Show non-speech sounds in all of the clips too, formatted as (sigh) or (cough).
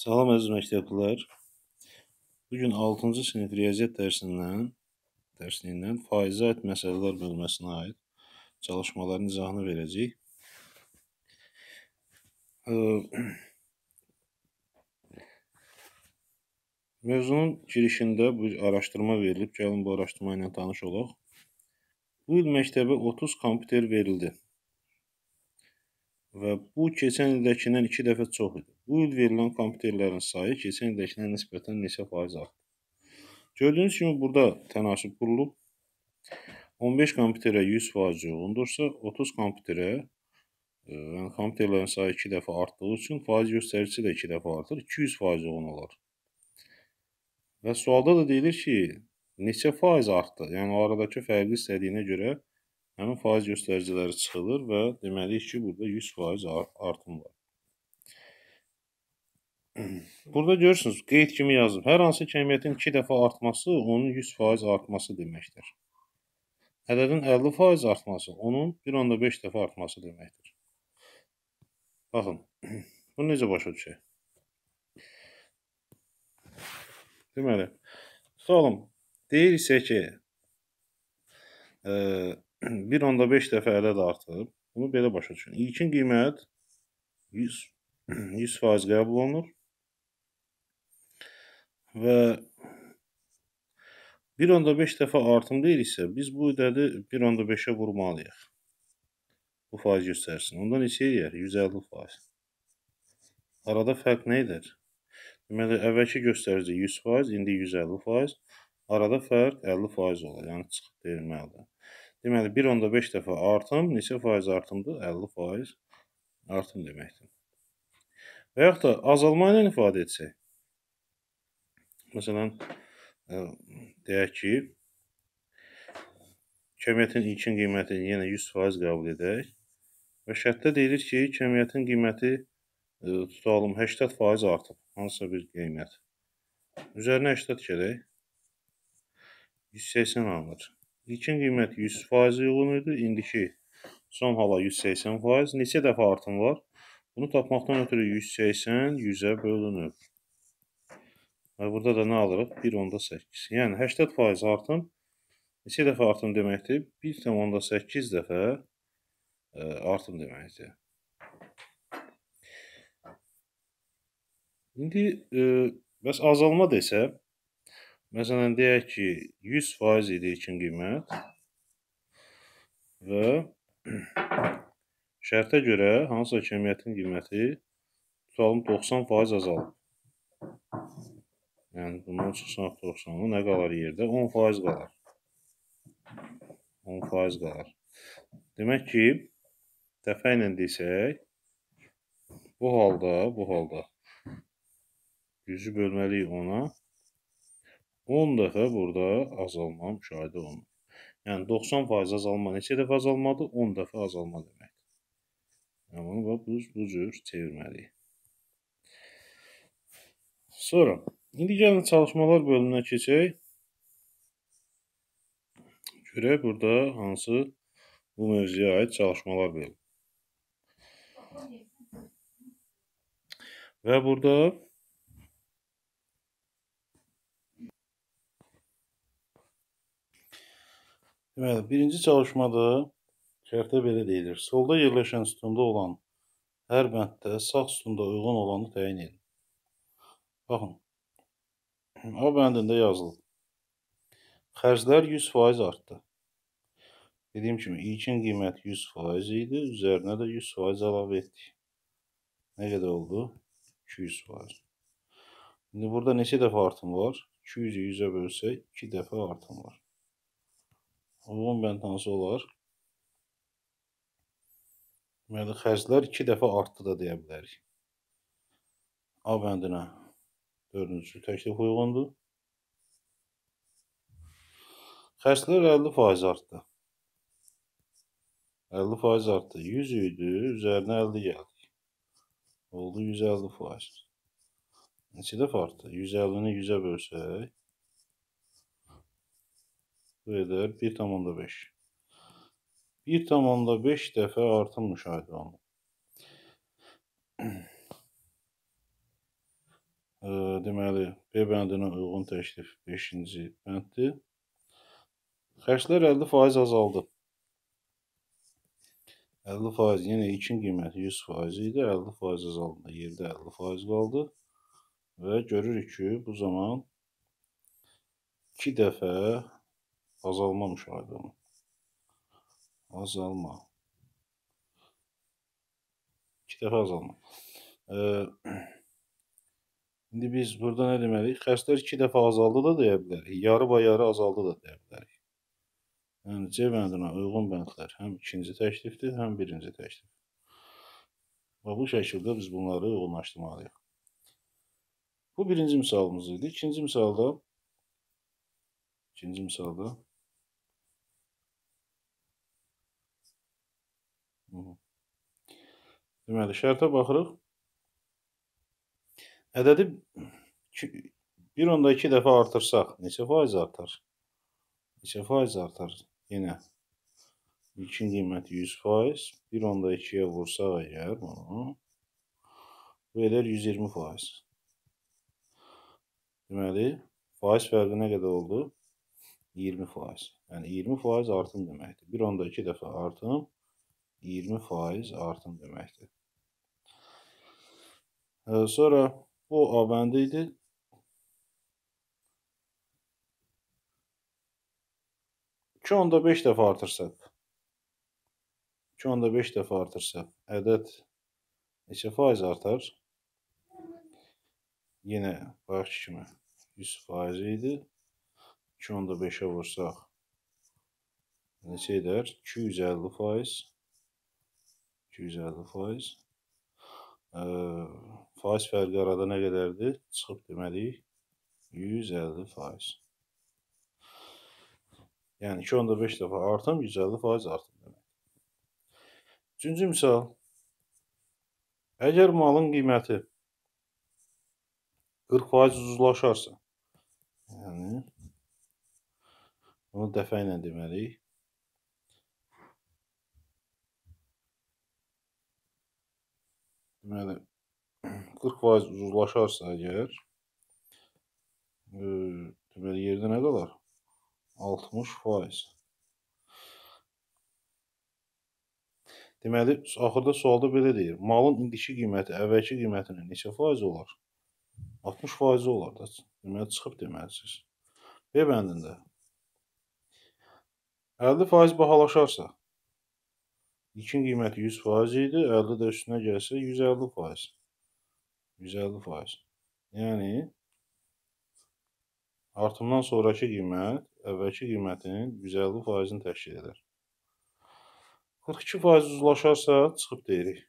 Salam əziz məktəblilər. Bu gün 6-cı sinif riyaziyyat dərsindən dərsliyindən faizə aid məsələlər bölməsinə aid çalışmaların izahını verəcəyik. (clears throat) Mövzunun girişində bu araşdırma verilib. Gəlin bu araşdırma ilə tanış olaq. Bu il məktəbə 30 kompüter verildi və bu keçən ildakindən 2 dəfə çox idi. Bu il verilən kompüterlərin sayı keçən ildakinə nisbətən neçə faiz artdı? Gördüyünüz kimi burada tənasib qurulub. 15 kompüterə 100 faiz uyğundursa, 30 kompüterə e, yəni kompüterlərin sayı 2 dəfə artdığı üçün faiz göstəricisi də 2 dəfə artır, 200 faiz uyğun olar. Və sualda da deyilir ki, neçə faiz artdı? Yəni o aradakı fərqi istədiyinə görə Həmin faiz göstəriciləri çıxılır və deməliyik ki, burada 100% artım var. (clears throat) Burada görürsünüz, qeyd kimi yazdım. Hər hansı kəmiyyətin 2 dəfə artması onun 100% artması deməkdir. Ədədin 50% artması onun 1.5 dəfə artması deməkdir. Baxın, (clears throat) bunu necə başa düşək? Deməli, tutalım, deyir isə ki, ə, 1.5 dəfə ədəd artıb. Bunu belə başa düşün. İlkin qiymət 100, 100% (clears throat) qəbul olunur. Və 1.5 dəfə artım deyiriksə, biz bu ədədi 1.5-ə vurmalıyıq. Bu faiz göstərsin. Ondan neçə eləyər? 150%. Arada fərq nə edir? Deməli, əvvəlki göstərici 100%, indi 150%. Arada fərq 50% olur. Yəni çıxıb deyilməlidir. Deməli 1.5 dəfə artım neçə faiz artımdır? 50 faiz artım deməkdir. Və yaxud da azalma ilə ifadə etsək. Məsələn, e, deyək ki, kəmiyyətin ilkin qiymətini yenə 100% qəbul edək və şərtdə deyilir ki, kəmiyyətin qiyməti e, tutalım 80% artıb, hansısa bir qiymət. Üzərinə 80 gələk, 180 alınır. İlkin qiymət 100% uyğun idi. İndiki son hala 180%. Neçə dəfə artım var? Bunu tapmaqdan ötürü 180 100-ə bölünür. Və burada da nə alırıq? 1.8. Yəni 80% artım neçə dəfə artım deməkdir? 1.8 dəfə e, artım deməkdir. İndi e, bəs azalma desə, Məsələn, deyək ki, 100% idi ilkin qiymət və (clears throat) şərtə görə hansısa kəmiyyətin qiyməti tutalım 90% azalıb. Yəni, bundan çıxsaq 90-ı nə qalar yerdə? 10% qalar. 10% qalar. Demək ki, dəfə ilə desək, bu halda, bu halda 100-ü bölməliyik ona, 10 dəfə burada azalma müşahidə olunur. Yəni 90% azalma neçə dəfə azalmadı? 10 dəfə azalma deməkdir. Yəni bunu bax bu, bu cür çevirməliyik. Sonra indi gəlin çalışmalar bölümünə keçək. Görək burada hansı bu mövzuya aid çalışmalar bölümü. Və burada Deməli, birinci çalışmada şərtə belə deyilir. Solda yerləşən sütunda olan hər bənddə sağ sütunda uyğun olanı təyin edin. Baxın. A bəndində yazılıb. Xərclər 100% artdı. Dediyim kimi, ilkin qiymət 100% idi, üzərinə də 100% əlavə etdik. Nə qədər oldu? 200%. İndi burada neçə dəfə artım var? 200-ü 100-ə bölsək 2 dəfə artım var. Uluğun bənd hansı olar? Deməli, yəni xərclər iki dəfə artdı da deyə bilərik. A bəndinə dördüncü təklif uyğundur. Xərclər 50% artdı. 50% artdı. 100 idi, üzərinə 50 gəldi. Oldu 150%. Neçə dəfə artdı? 150-ni 100-ə bölsək, bu edər 1,5. 1,5 dəfə artım müşahidə olunur. (clears throat) Deməli, B bəndinə uyğun təklif 5-ci bənddir. Xərclər 50% azaldı. 50% yenə 2-nin qiyməti 100% idi, 50% azaldı. Yerdə 50% qaldı və görürük ki, bu zaman 2 dəfə Azalma müşahidə olunur. Azalma. İki dəfə azalma. E, (clears throat) indi biz burada nə deməliyik? Xərclər iki dəfə azaldı da deyə bilərik. Yarı və yarı azaldı da deyə bilərik. Yəni C bəndinə uyğun bəndlər həm ikinci təklifdir, həm birinci təklif. Və bu şəkildə biz bunları uyğunlaşdırmalıyıq. Bu birinci misalımız idi. İkinci misalda ikinci misalda Deməli, şərtə baxırıq. Ədədi 1.2 dəfə artırsaq, neçə faiz artar? Neçə faiz artar? Yenə ilkin qiyməti 100 faiz. 1.2-yə vursaq əgər bunu, bu edər 120 faiz. Deməli, faiz fərqi nə qədər oldu? 20 faiz. Yəni 20 faiz artım deməkdir. 1.2 dəfə artım 20 faiz artım deməkdir. Sonra bu A bəndi idi. İki onda beş dəfə artır səhv. İki onda beş dəfə artır səhv. Ədəd neçə faiz artar? Yenə bayaqçı kimi 100 faiz idi. 2 onda 5-ə vursaq neçə edər? 250 faiz. 250 faiz. Ee, faiz fərqi arada nə qədərdir? Çıxıb deməliyik 150 faiz. Yəni 2.5 dəfə artım 150 faiz artım deməkdir. Üçüncü misal. Əgər malın qiyməti 40 faiz ucuzlaşarsa, yəni bunu dəfə ilə deməliyik. Deməli 40% uzlaşarsa əgər e, deməli yerdə nə qalar? 60%. Deməli, axırda sualda belə deyir. Malın indiki qiyməti əvvəlki qiymətindən neçə faiz olar? 60 faizi olar da. Deməli, çıxıb deməlisiniz. B bəndində 50 faiz bahalaşarsa İlkin qiyməti 100 faiz idi, 50 də üstünə gəlsə 150 faiz. 150 faiz. Yəni, artımdan sonraki qiymət əvvəlki qiymətinin 150 faizini təşkil edər. 42 faiz uzlaşarsa, çıxıb deyirik.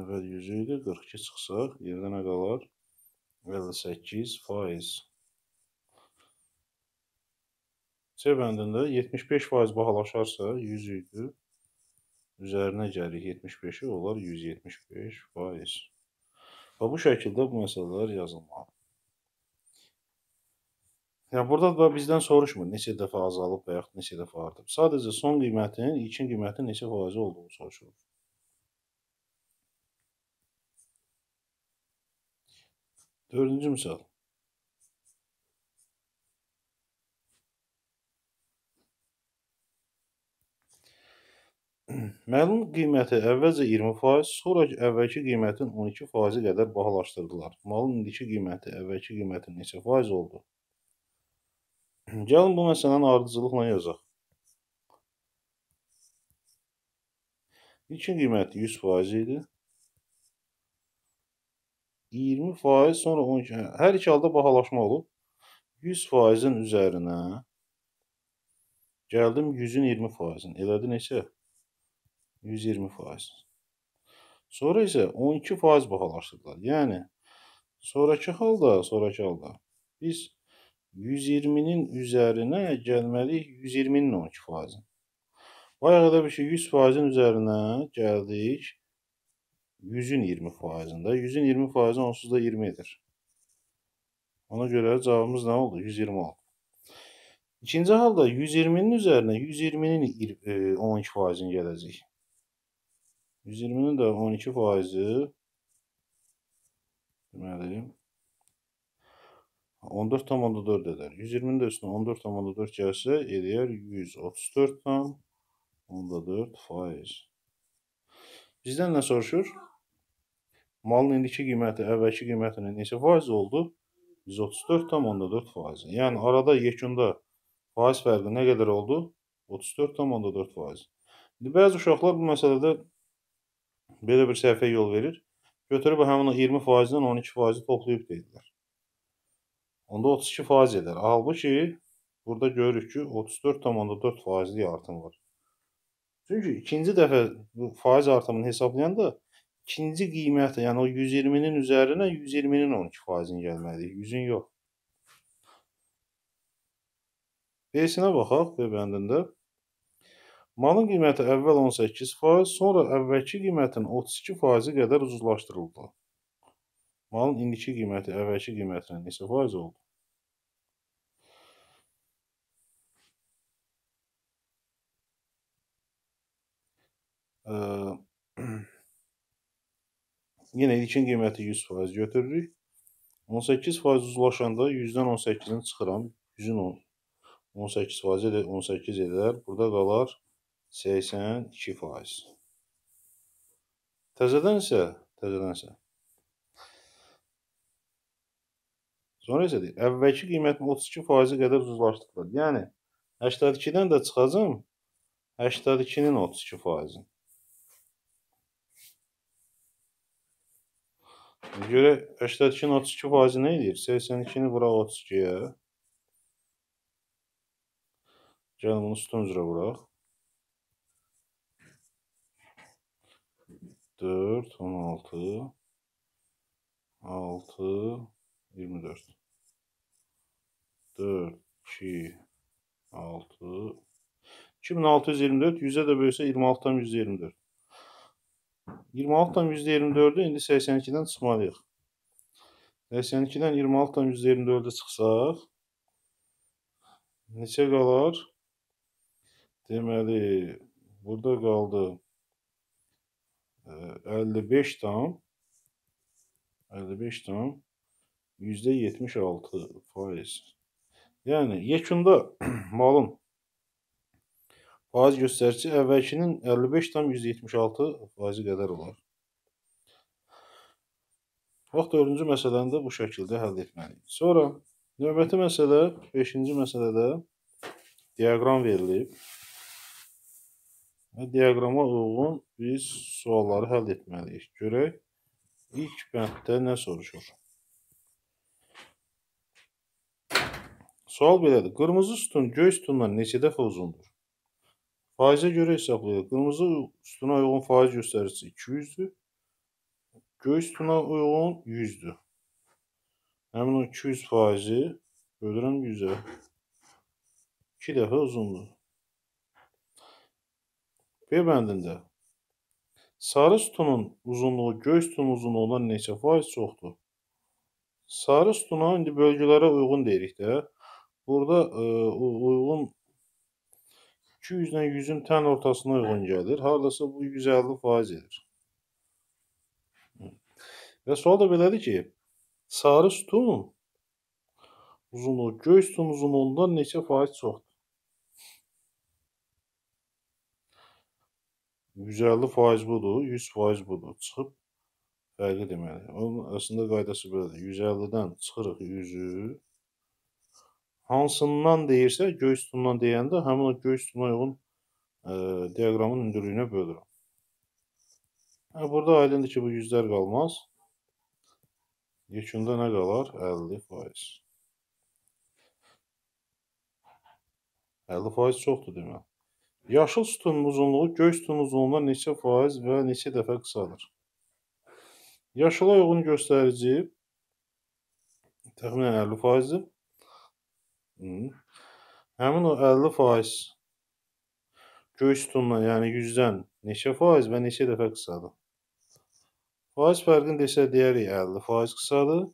Əvvəl 100 idi, 42 çıxsaq, yerdə nə qalar? 58 faiz. C bəndində 75 faiz bahalaşarsa, 100 idi, üzərinə gəlir 75-i, olar 175 faiz. Və bu şəkildə bu məsələlər yazılmalıdır. Yəni burada da bizdən soruşmur neçə dəfə azalıb və yaxud neçə dəfə artıb. Sadəcə son qiymətin, ilkin qiymətin neçə faizi olduğunu soruşulur. Dördüncü misal. Məlum qiyməti əvvəlcə 20%, sonra əvvəlki qiymətin 12%-i qədər bahalaşdırdılar. Malın indiki qiyməti əvvəlki qiymətin neçə faiz oldu? Gəlin bu məsələni ardıcılıqla yazaq. İlkin qiyməti 100% idi. 20% sonra 12, hə, hər iki halda bahalaşma olub. 100%-in üzərinə gəldim 100-ün 20%-in. Elədi neçə? 0,5 120 faiz. Sonra isə 12 faiz bahalaşdırdılar. Yəni, sonraki halda, sonraki halda biz 120-nin üzərinə gəlməliyik 120-nin 12 faizi. Bayağıda bir şey 100 faizin üzərinə gəldik 100-ün 20 faizində. 100-ün 20 faizi onsuz da 20 edir. Ona görə cavabımız nə oldu? 120 oldu. İkinci halda 120-nin üzərinə 120-nin 12 e, faizini gələcək. 120-nin də 12 faizi deməli 14,4 edər. 120-nin də üstünə 14,4 gəlsə, eləyər 134,4 faiz. Bizdən nə soruşur? Malın indiki qiyməti, əvvəlki qiymətinin neçə faiz oldu? 134,4 faiz. Yəni, arada yekunda faiz fərqi nə qədər oldu? 34,4 faiz. İndi bəzi uşaqlar bu məsələdə belə bir səhvə yol verir. Götürüb həmin o 20 faizdən 12 faizi toplayıb deyirlər. Onda 32 faiz edər. Halbuki burada görürük ki, 34,4 faizli artım var. Çünki ikinci dəfə bu faiz artımını hesablayanda ikinci qiymət, yəni o 120-nin üzərinə 120-nin 12 faizini gəlməlidir, 100-ün yox. B-sinə baxaq B bəndində. Malın qiyməti əvvəl 18%, sonra əvvəlki qiymətin 32%-i qədər ucuzlaşdırıldı. Malın indiki qiyməti əvvəlki qiymətindən neçə faiz oldu? Ə, (clears throat) yenə ilkin qiyməti 100% götürürük. 18% uzlaşanda 100-dən 18-ni çıxıram. 100-ün 18% 18 edər. Burada qalar 82 faiz. Təzədən isə, təzədən isə. Sonra isə deyir, əvvəlki qiymətin 32 faizi qədər uzlaşdıqlar. Yəni, 82-dən də çıxacam, 82-nin 32 faizini. Görə 82-nin 32 faizi nə edir? 82-ni vuraq 32-yə. Gəlin bunu sütun üzrə vuraq. 4, 16, 6, 24. 4, 2, 6, 2624, 100-ə də bölsə 26-dan 124. 26-dan 124-ü indi 82-dən çıxmalıyıq. 82-dən 26-dan 124-ü çıxsaq, neçə qalar? Deməli, burada qaldı 1. 55 tam 55 tam %76 faiz. Yəni yekunda (clears throat) malın faiz göstərici əvvəlkinin 55 tam %76 faizi qədər olar. Vaxt 4-cü məsələni də bu şəkildə həll etməliyik. Sonra növbəti məsələ 5-ci məsələdə diaqram verilib. Və diaqrama uyğun biz sualları həll etməliyik. Görək, ilk bənddə nə soruşur? Sual belədir. Qırmızı sütun göy sütundan neçə dəfə uzundur? Faizə görə hesablayır. Qırmızı sütuna uyğun faiz göstəricisi 200-dür. Göy sütuna uyğun 100-dür. Həmin o 200 faizi bölürəm 100-ə. 2 dəfə uzundur. B bəndində sarı sütunun uzunluğu göy sütunun uzunluğundan neçə faiz çoxdur? Sarı sütuna indi bölgülərə uyğun deyirik də. Burada ə, e, uyğun 200 ilə 100-ün tən ortasına uyğun gəlir. Hardasa bu 150 faiz edir. Və sual da belədir ki, sarı sütun uzunluğu göy sütun uzunluğundan neçə faiz çoxdur? 150% budur, 100% budur. Çıxıb fərqi deməli. Onun əslində qaydası belədir. 150-dən çıxırıq 100-ü. Hansından deyirsə, göy sütunundan deyəndə həmin o göy sütununa uyğun e, diaqramın hündürlüyünə bölürəm. Hə, burada aydındır ki, bu yüzlər qalmaz. Yekunda nə qalar? 50%. 50% çoxdur deməli. Yaşıl sütunun uzunluğu göy sütunun uzunluğundan neçə faiz və neçə dəfə qısadır? Yaşıla uyğun göstərici təxminən 50 faizdir. Hmm. Həmin o 50 faiz göy sütundan, yəni 100-dən neçə faiz və neçə dəfə qısadır? Faiz fərqini desə deyərik 50 faiz qısadır.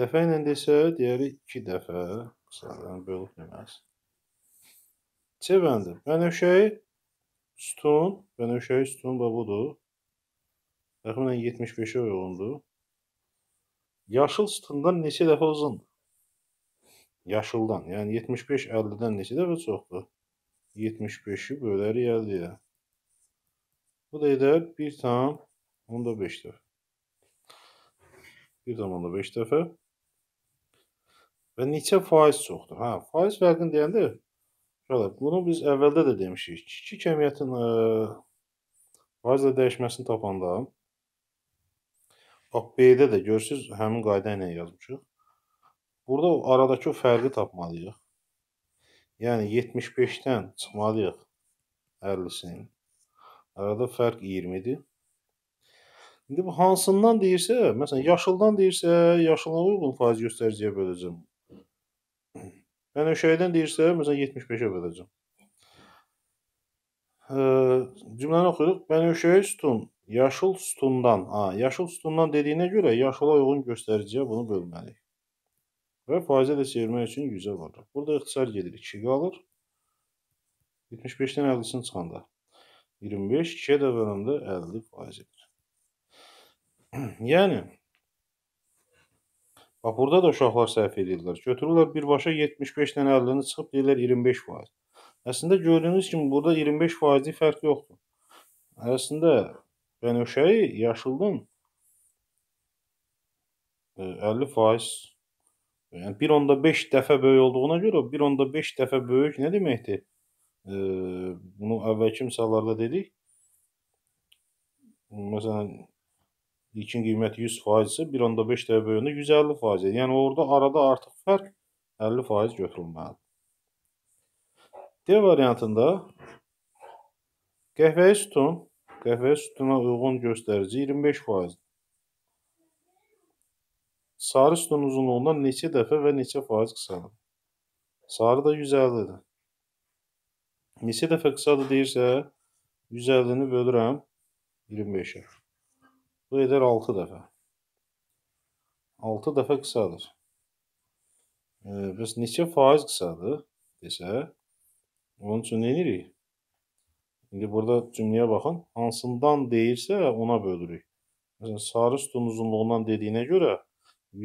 Dəfə ilə desə deyərik 2 dəfə qısadır. Yəni bölüb deməlidir. C bəndi. Bənövşəyi sütun, bənövşəyi sütun və budur. Təxminən 75-ə uyğundur. Yaşıl sütundan neçə dəfə uzundur? Yaşıldan, yəni 75 50-dən neçə dəfə çoxdur? 75-i bölərik 50-yə. Bu da edər 1 tam 15 dəfə. 1 tam 15 dəfə. Və neçə faiz çoxdur? Hə, faiz fərqini deyəndə Bəli, bunu biz əvvəldə də demişik. Kiçik kəmiyyətin ə, e, faizlə dəyişməsini tapanda bax B-də də görürsüz həmin qayda ilə yazmışıq. Burada o aradakı o fərqi tapmalıyıq. Yəni 75-dən çıxmalıyıq 50-sini. Arada fərq 20-dir. İndi bu hansından deyirsə, məsələn, yaşıldan deyirsə, yaşıla uyğun faiz göstəriciyə böləcəm. Mənəşəydən yəni deyirsə, məsələn 75-ə böləcəm. E, cümləni oxuyuq. Bənövşəyi sütun, yaşıl sütundan. A, yaşıl sütundan dediyinə görə yaşıla uyğun göstəriciyə bunu bölməliyik. Və faizə də çevirmək üçün 100-ə vurduq. Burada ixtisar gedir. 2 qalır. 75-dən 50-sini çıxanda 25, 2-yə də böləndə 50 faiz edir. (clears throat) yəni Bax, burada da uşaqlar səhv edirlər. Götürürlər birbaşa 75 dənə 50-ni çıxıb deyirlər 25%. Əslində gördüyünüz kimi burada 25%lik fərq yoxdur. Əslində bənövşəyi yaşıldan e, 50% yəni 1.5 dəfə böyük olduğuna görə 1.5 dəfə böyük nə deməkdir? E, bunu əvvəlki misallarda dedik. Məsələn, ilkin qiyməti 100% isə 1.5 dəfə bölündə 150%. Yəni orada arada artıq fərq 50% götürülməlidir. D variantında qəhvəyi sütun qəhvəyi sütuna uyğun göstərici 25%. Sarı sütun uzunluğundan neçə dəfə və neçə faiz qısadır? Sarı da 150-dir. Neçə dəfə qısadır deyirsə, 150-ni bölürəm 25-ə. Bu edər 6 dəfə. 6 dəfə qısadır. E, bəs neçə faiz qısadır desə, onun üçün nə edirik? İndi burada cümləyə baxın. Hansından deyirsə ona bölürük. Məsələn, sarı sütun uzunluğundan dediyinə görə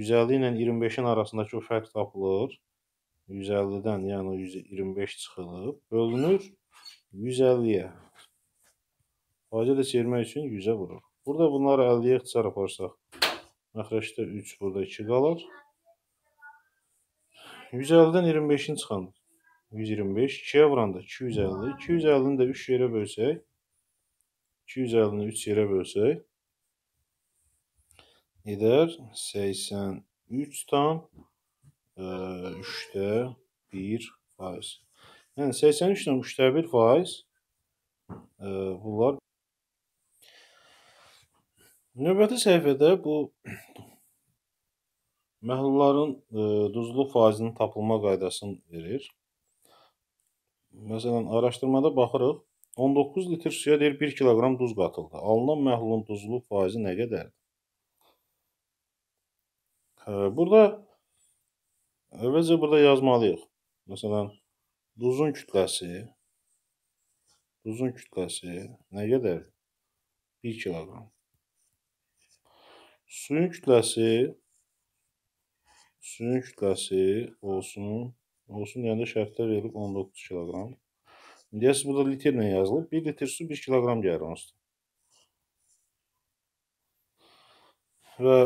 150 ilə 25-in arasındakı o fərq tapılır. 150-dən, yəni 125 çıxılıb, bölünür 150-yə. Faizə də çevirmək üçün 100-ə vururuq. Burada bunları 50-yə ixtisar aparsaq, məxrəcdə 3, burada 2 qalar. 150-dən 25-in çıxandır. 125, 2-yə vuranda 250, 250-ni də 3 yerə bölsək, 250-ni 3 yerə bölsək, edər 83 tam ə, 3-də 1 faiz. Yəni 83 tam 3-də 1 faiz ə, e, bunlar Növbəti səhifədə bu (clears throat) məhlulların e, duzluq faizinin tapılma qaydasını verir. Məsələn, araşdırmada baxırıq, 19 litr suya deyir 1 kiloqram duz qatıldı. Alınan məhlulun duzluq faizi nə qədərdir? Hə, burada əvvəlcə burada yazmalıyıq. Məsələn, duzun kütləsi duzun kütləsi nə qədərdir? 1 kiloqram. Suyun kütləsi suyun kütləsi olsun, olsun deyəndə şərtdə verilib 19 kq. Deyəsiz, burada litrlə yazılıb. 1 litr su 1 kq gəlir onsuz. Və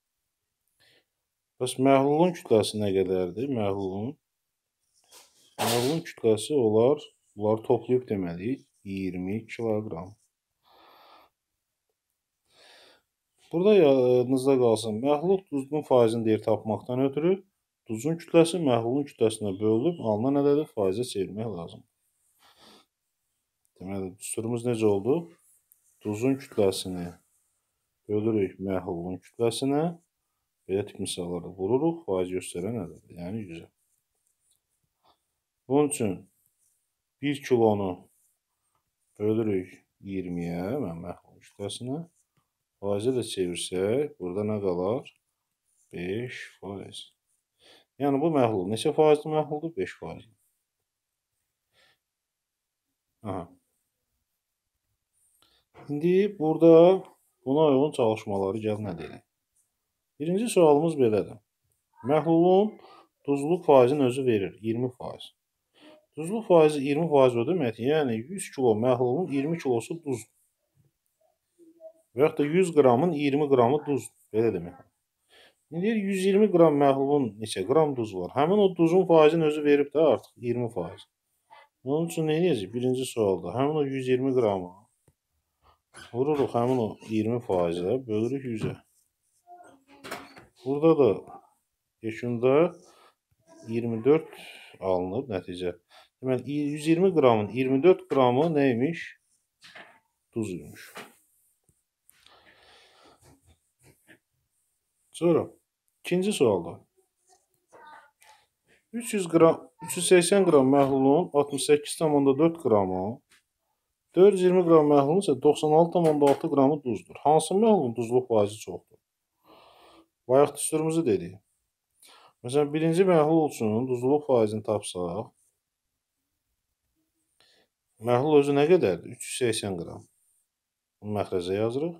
(clears throat) bəs məhlulun kütləsi nə qədərdir? Məhlulun məhlulun kütləsi olar, bunları toplayıb deməliyik 20 kq. Burada e, yadınızda qalsın, məhlul duzun faizini deyir tapmaqdan ötürü duzun kütləsi məhlulun kütləsinə bölünüb alınan ədədi faizə çevirmək lazımdır. Deməli, düsturumuz necə oldu? Duzun kütləsini bölürük məhlulun kütləsinə, belə tip misalları vururuq, faiz göstərən ədədi, yəni 100-ə. Bunun üçün 1 kilonu bölürük 20-yə, mən yəni məhlulun kütləsinə, Faizə də çevirsək, burada nə qalar? 5 faiz. Yəni, bu məhlul. Neçə faizli məhluldur? 5 faizli. Aha. İndi burada buna uyğun çalışmaları gəlin edək. Birinci sualımız belədir. Məhlulun duzluq faizin özü verir 20 faiz. Duzluq faizi 20 faiz o deməkdir. Yəni 100 kilo məhlulun 20 kilosu duzdur və yaxud da 100 qramın 20 qramı duz, belə demək. İndi 120 qram məhlubun neçə qram duz var? Həmin o duzun faizini özü verib də artıq 20 faiz. Onun üçün nə edəcək? Birinci sualda həmin o 120 qramı vururuq həmin o 20 faizə, bölürük 100-ə. Burada da yeşunda 24 alınıb nəticə. Deməli 120 qramın 24 qramı nə imiş? Duz imiş. Sonra ikinci sualda 300 qram 380 qram məhlulun 68,4 qramı 420 qram məhlulun isə 96,6 qramı duzdur. Hansı məhlulun duzluq faizi çoxdur? Bayaq düsturumuzu dedik. Məsələn, birinci məhlul üçün duzluq faizini tapsaq, məhlul özü nə qədərdir? 380 qram. Bunu məxrəcə yazırıq.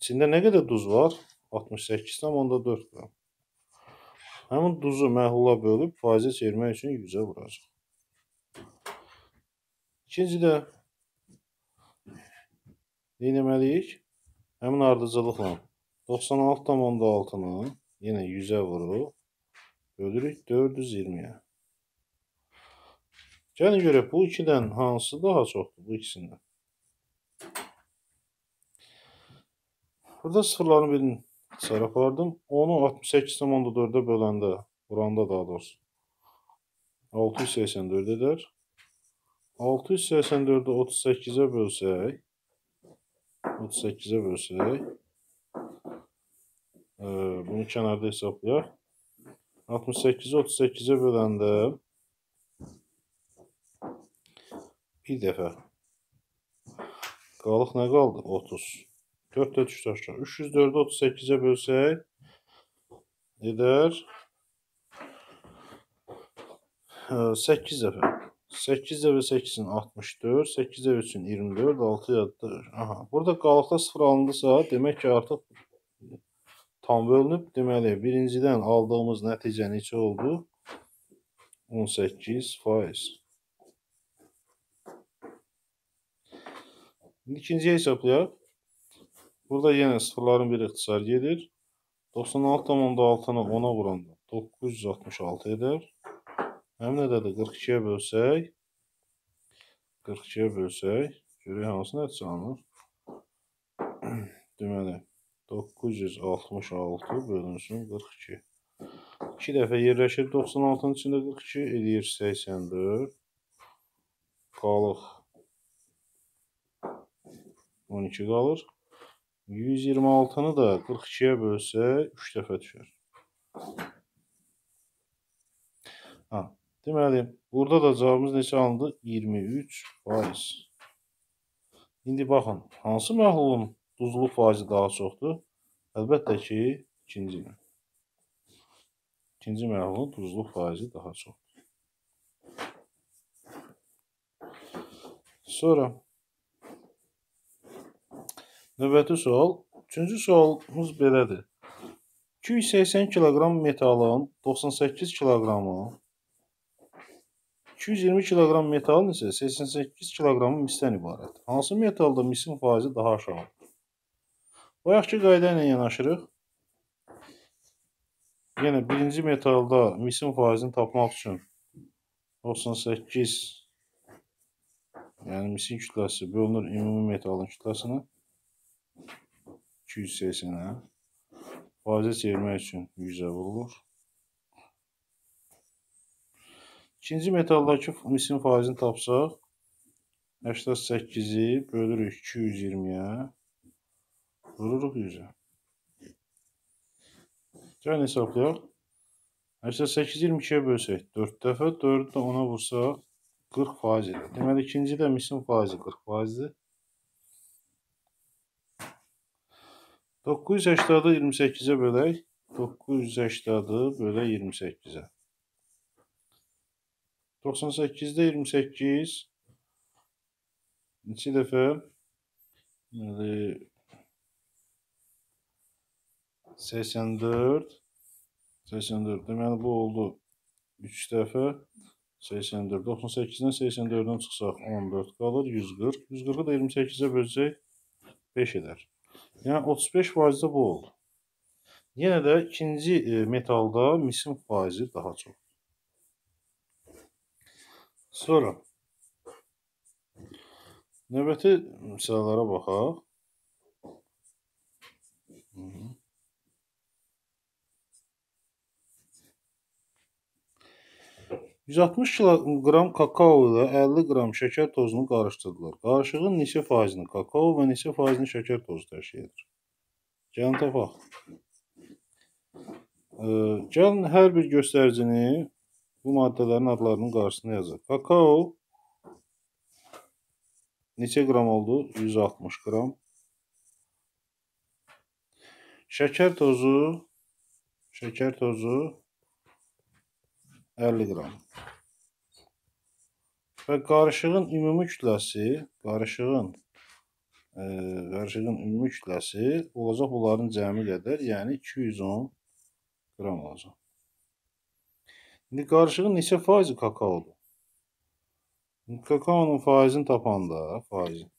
İçində nə qədər duz var? 68,4 qram. Həmin duzu məhlula bölüb faizə çevirmək üçün 100-ə vuracaq. İkinci də neynəməliyik? Həmin ardıcılıqla 96,6-nı yenə 100-ə vurub bölürük 420-yə. Gəlin görək bu ikidən hansı daha çoxdur bu ikisindən. Burada sıfırlarını bilin içəri apardım. Onu 68,4-ə böləndə, vuranda daha doğrusu. 684 684 edər. 684-ü 38-ə bölsək, 38-ə bölsək, e, bunu kənarda hesablayaq. 68-i 38-ə böləndə bir dəfə qalıq nə qaldı? 30. 4 də düşdü aşağı. 304-ü 38-ə bölsək edər 8 dəfə. 8 dəfə 8-in 64, 8 dəfə 3-ün 24, 6 yaddır. Aha, burada qalıqda 0 alındısa, demək ki, artıq tam bölünüb. Deməli, birincidən aldığımız nəticə neçə oldu? 18 faiz. İkinciyə hesablayaq. Burada yenə sıfırların bir ixtisar gedir. 96,6-nı 10-a vuranda 966 edər. Həmin ədədi 42-yə bölsək, 42-yə bölsək, görək hansı nəticə alınır? (clears throat) Deməli, 966 bölünsün 42. 2 dəfə yerləşir 96-nın içində 42, eləyir 84. Qalıq 12 qalır. 126-nı da 42-yə bölsə 3 dəfə düşər. Ha, deməli, burada da cavabımız neçə alındı? 23 faiz. İndi baxın, hansı məhlulun duzlu faizi daha çoxdur? Əlbəttə ki, ikinci. İkinci məhlulun duzlu faizi daha çoxdur. Sonra Növbəti sual. Üçüncü sualımız belədir. 280 kq metalın 98 kq-ı 220 kq metalın isə 88 kq-ı misdən ibarətdir. Hansı metalda misin faizi daha aşağıdır? Bayaqki qayda ilə yanaşırıq. Yenə birinci metalda misin faizini tapmaq üçün 98 yəni misin kütləsi bölünür ümumi metalın kütləsinə. 280-ə vazə çevirmək üçün 100-ə vurulur. İkinci metaldakı misin faizini tapsaq, 88-i bölürük 220-yə, vururuq 100-ə. Gəlin hesablayaq. 88 22-yə bölsək 4 dəfə, 4-ü də 10-a vursaq 40 faiz edir. Deməli ikinci də misin faizi 40 faizdir. 980-ı 28-ə bölək. 980-ı bölək 28-ə. 98-də 28 neçə dəfə? Deməli 84 84. Deməli bu oldu 3 dəfə 84. 98-dən 84-dən çıxsaq 14 qalır 140. 140-ı da 28-ə bölsək 5 edər. Yəni 35%-də bu oldu. Yenə də ikinci e, metalda misin faizi daha çox. Sonra növbəti misallara baxaq. 160 kiloqram kakao ilə 50 qram şəkər tozunu qarışdırdılar. Qarışığın neçə faizini kakao və neçə faizini şəkər tozu təşkil edir? Gəlin tapaq. E, gəlin hər bir göstəricini bu maddələrin adlarının qarşısına yazaq. Kakao neçə qram oldu? 160 qram. Şəkər tozu şəkər tozu 50 qram. Və qarışığın ümumi kütləsi, qarışığın ə, e, qarışığın ümumi kütləsi olacaq bunların cəmi qədər, yəni 210 qram olacaq. İndi qarışığın neçə faizi kakaodur? Kakaonun faizini tapanda, faizin.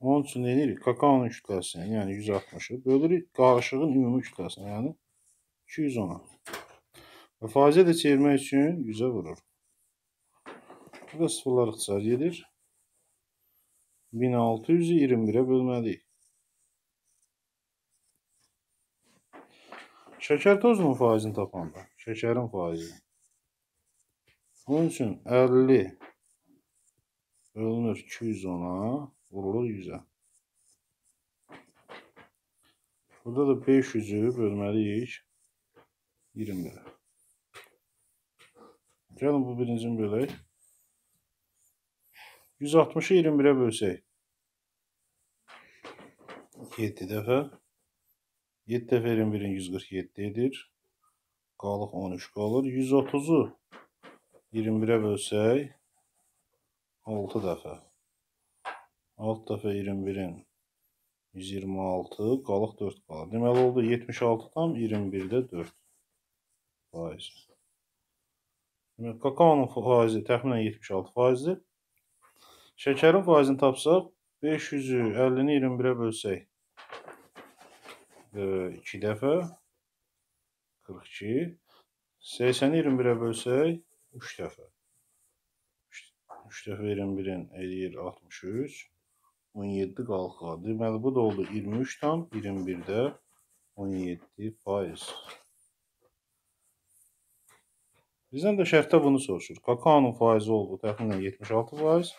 Onun üçün deyirik, kakaonun kütləsini, yəni 160-ı bölürük qarışığın ümumi kütləsinə, yəni 210-a. Və faizə də çevirmək üçün 100-ə vurur. Burada sıfırlar ixtisar gedir. 1600-ü 21-ə bölməliyik. Şəkər tozunun faizini tapanda. Şəkərin faizini. Onun üçün 50 bölünür 210-a, vurulur 100-ə. Burada da 500-ü bölməliyik 21-ə. Gəlin bu birincini bölək. 160-ı 21-ə bölsək. 7 dəfə. 7 dəfə 21-in 147 edir. Qalıq 13 qalır. 130-u 21-ə bölsək. 6 dəfə. 6 dəfə 21-in 126, qalıq 4 qalır. Deməli oldu 76 tam 21-də 4 faiz. Demək, kakaonun faizi təxminən 76%dir. Şəkərin faizini tapsaq, 550-ni 21-ə bölsək, 2 e, dəfə, 42, 80-i 21-ə bölsək, 3 dəfə. 3 dəfə 21-in eləyir 63, 17 qalxa. Deməli, bu da oldu 23 tam, 21-də 17 faiz. Bizdən də şərtdə bunu soruşur. Kakaonun faizi oldu təxminən 76%.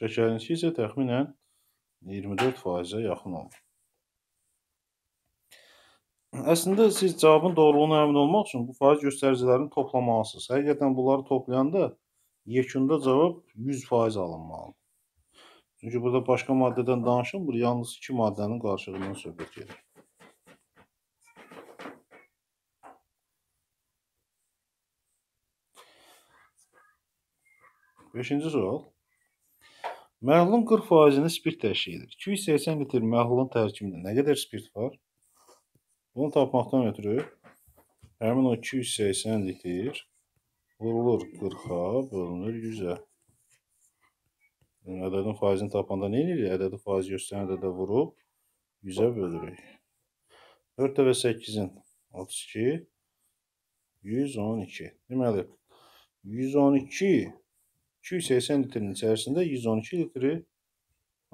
Şəkərinki isə təxminən 24%-ə yaxın olur. Əslində siz cavabın doğruluğuna əmin olmaq üçün bu faiz göstəricilərini toplamalısınız. Həqiqətən bunları toplayanda yekunda cavab 100% alınmalıdır. Çünki burada başqa maddədən danışılmır, yalnız iki maddənin qarşılığından söhbət gedir. Beşinci sual. Məhlulun 40 faizini spirt təşkil edir. 280 litr məhlulun tərkibində nə qədər spirt var? Bunu tapmaqdan ötürü həmin o 280 litr vurulur 40-a, bölünür 100-ə. Yəni, ədədin faizini tapanda nə edirik? Ədədi faiz göstərən ədədə vurub 100-ə bölürük. 4 və 8-in 32, 112. Deməli, 112 280 litrin içərisində 112 litri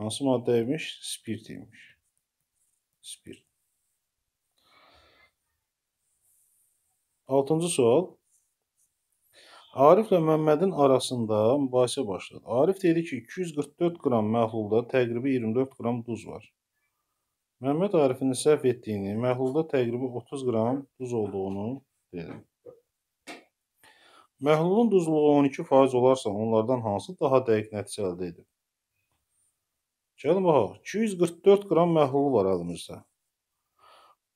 hansı maddə imiş? Spirt imiş. Spirt. Altıncı sual. Ariflə Məmmədin arasında mübahisə başladı. Arif dedi ki, 244 qram məhlulda təqribi 24 qram duz var. Məmməd Arifin səhv etdiyini, məhlulda təqribi 30 qram duz olduğunu dedi. Məhlulun duzluğu 12% olarsa, onlardan hansı daha dəqiq nəticə əldə edib? Gəlin baxaq, 244 qram məhlulu var əlimizdə.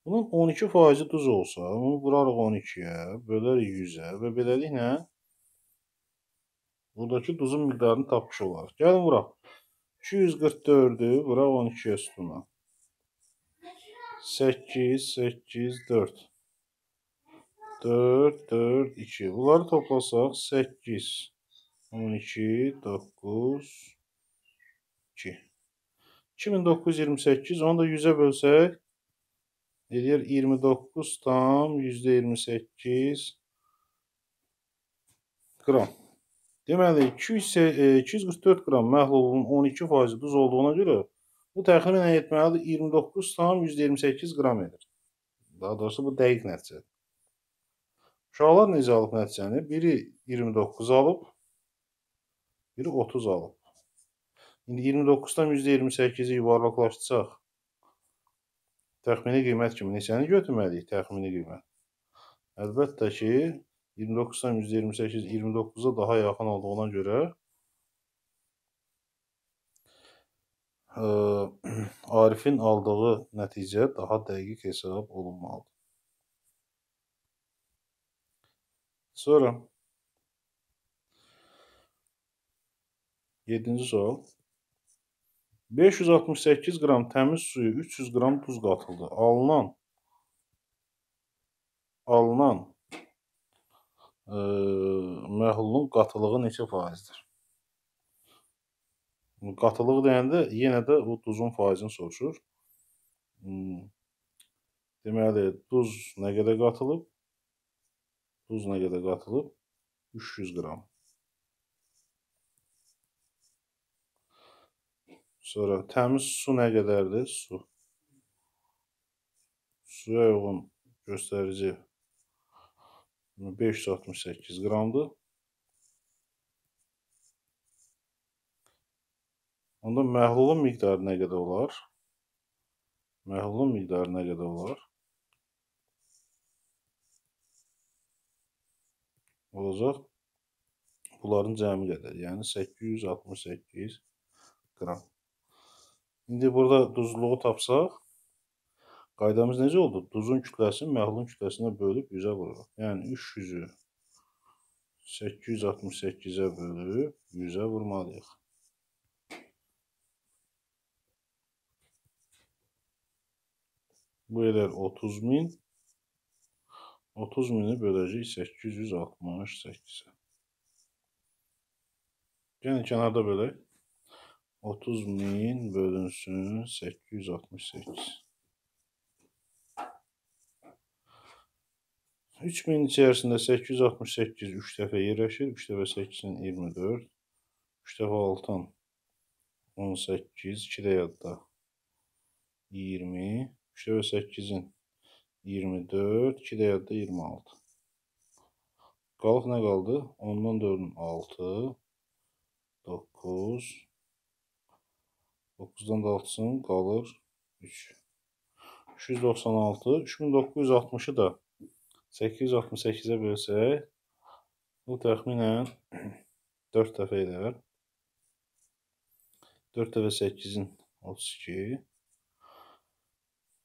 Bunun 12%-i duz olsa, bunu vurarıq 12-yə, bölərik 100-ə və beləliklə buradakı duzun miqdarını tapmış olarıq. Gəlin vuraq. 244-ü vuraq 12-yə sütuna. 8, 8, 4. 4, 4, 2. Bunları toplasaq 8, 12, 9, 2. 2928, onu da 100-ə bölsək, eləyər 29 tam %28 qram. Deməli, 200, 244 e, qram məhlulun 12% duz olduğuna görə bu təxminən etməlidir 29 tam %28 qram edir. Daha doğrusu bu dəqiq nəticədir. Uşaqlar necə alıb nəticəni? Biri 29 alıb, biri 30 alıb. İndi 29-dan %28-i yuvarlaqlaşdırsaq, təxmini qiymət kimi neçəni götürməliyik təxmini qiymət? Əlbəttə ki, 29-dan %28, 29-a daha yaxın olduğuna görə ə, (clears throat) Arifin aldığı nəticə daha dəqiq hesab olunmalıdır. Sonra 7-ci sual. 568 qram təmiz suyu, 300 qram duz qatıldı. Alınan alınan e, məhlulun qatılığı neçə faizdir? Qatılıq deyəndə yenə də o duzun faizini soruşur. Hmm. Deməli, duz nə qədər qatılıb? duzuna qədər qatılıb 300 qram. Sonra təmiz su nə qədərdir? Su. Suya uyğun göstərici 568 qramdır. Onda məhlulun miqdarı nə qədər olar? Məhlulun miqdarı nə qədər olar? olacaq. Bunların cəmi qədər, yəni 868 qram. İndi burada duzluğu tapsaq, qaydamız necə oldu? Duzun kütləsini məhlulun kütləsinə bölüb 100-ə vururuq. Yəni 300-ü 868-ə bölüb 100-ə vurmalıyıq. Bu edər 30 min. 30 mini böləcək 868-ə. Yəni kənarda bölək. 30 min bölünsün 868. 3000 içərisində 868 3 dəfə yerləşir. 3 dəfə 8-in 24. 3 dəfə 6-ın 18. 2 də yadda. 20. 3 dəfə 8-in 24. 24, 2 də yadda 26. Qalıq nə qaldı? 10-dan 4-ün 6, 9, 9-dan da 6-sın qalır 3. 396, 3960-ı da 868-ə e bölsək, bu təxminən 4 (clears throat) dəfə edər. 4 dəfə 8-in 32,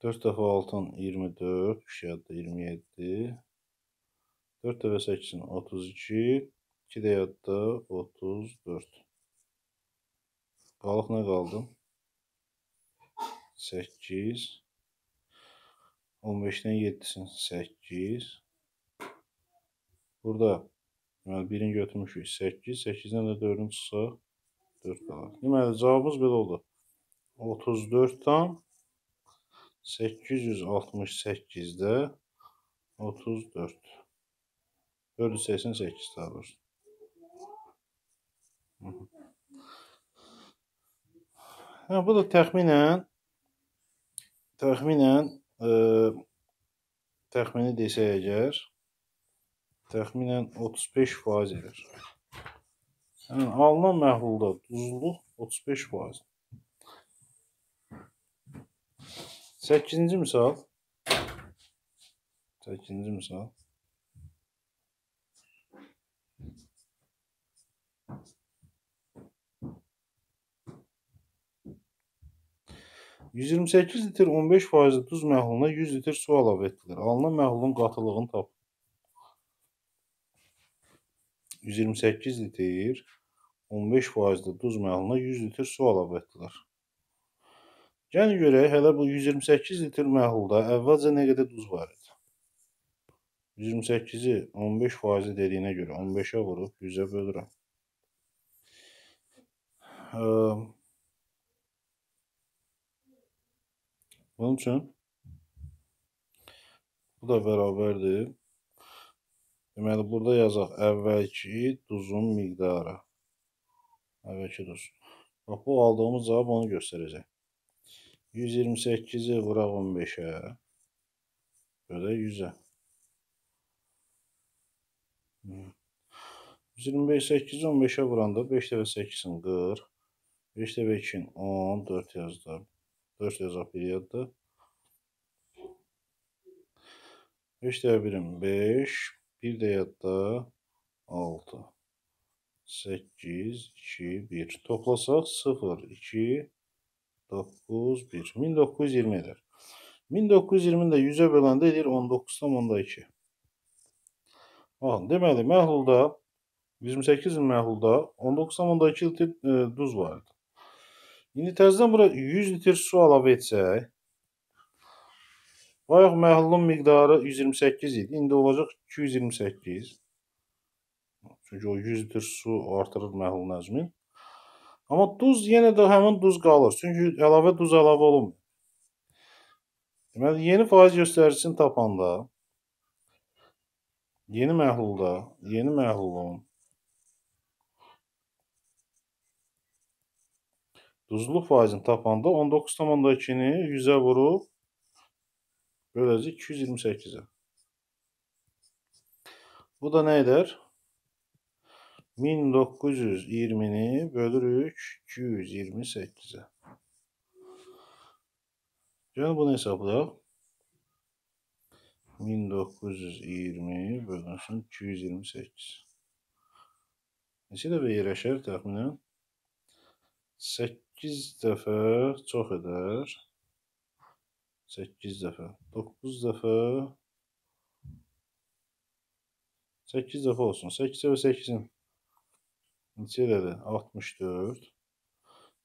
4 dəfə 6-ın 24, 2 yadda 27, 4 dəfə 8-in 32, 2 də yadda 34. Qalıq nə qaldı? 8, 15-dən 7-sin 8. Burada deməli, hə, birini götürmüşük 8, 8-dən də 4-ün çıxsa 4 qalar. Deməli, cavabımız belə oldu. 34 tam 868-də 34. 488 daha doğrusu. Hə, bu da təxminən təxminən ə, e, təxmini desək əgər təxminən 35% edir. Yəni alınan məhlulda duzluq 35%. 8-ci misal. 8-ci misal. ...128 litr 15 faizli duz məhluluna 100 litr su əlavə etdilər. Alınan məhlulun qatılığını tap. 128 litr 15 faizli duz məhluluna 100 litr su əlavə etdilər. Gəlin yəni görək, hələ bu 128 litr məhlulda əvvəlcə nə qədər duz var idi? 128-i 15 faizi dediyinə görə 15-ə vurub 100-ə bölürəm. Bunun üçün bu da bərabərdir. Deməli, burada yazaq əvvəlki duzun miqdarı. Əvvəlki duz. Bax, bu aldığımız cavab onu göstərəcək. 128'i vurak 15'e. Böyle 100'e. 125 8 15'e vuranda 5 dəfə 8-in 40. 5 dəfə 2-in 10, 4 yazdım. 4 yazıb bir yaddı. 5 dəfə 1-in 5, 1 də yadda 6. 8, 2, 1. Toplasaq 0, 2, 9, 1. 1920 edər. 1920-ni də 100-ə böləndə edir 19,2. Baxın, deməli, məhlulda 28 il məhlulda 19,2 litr e, duz var idi. İndi təzədən bura 100 litr su əlavə etsək, bayaq məhlulun miqdarı 128 idi, indi olacaq 228. Çünki o 100 litr su artırır məhlulun həcmin. Amma duz yenə də həmin duz qalır. Çünki əlavə duz əlavə olunmur. Deməli, yeni faiz göstəricisini tapanda yeni məhlulda, yeni məhlulun duzluq faizini tapanda 19,2-ni 100-ə vurub böləcək 228-ə. Bu da nə edər? 1920-ni bölürük 228-ə. Gəl bunu hesablayaq. 1920 bölünsün 228. Neçə dəfə yerləşər təxminən? 8 dəfə çox edər. 8 dəfə. 9 dəfə 8 dəfə olsun. 8 dəfə 8-in Neçə elədi?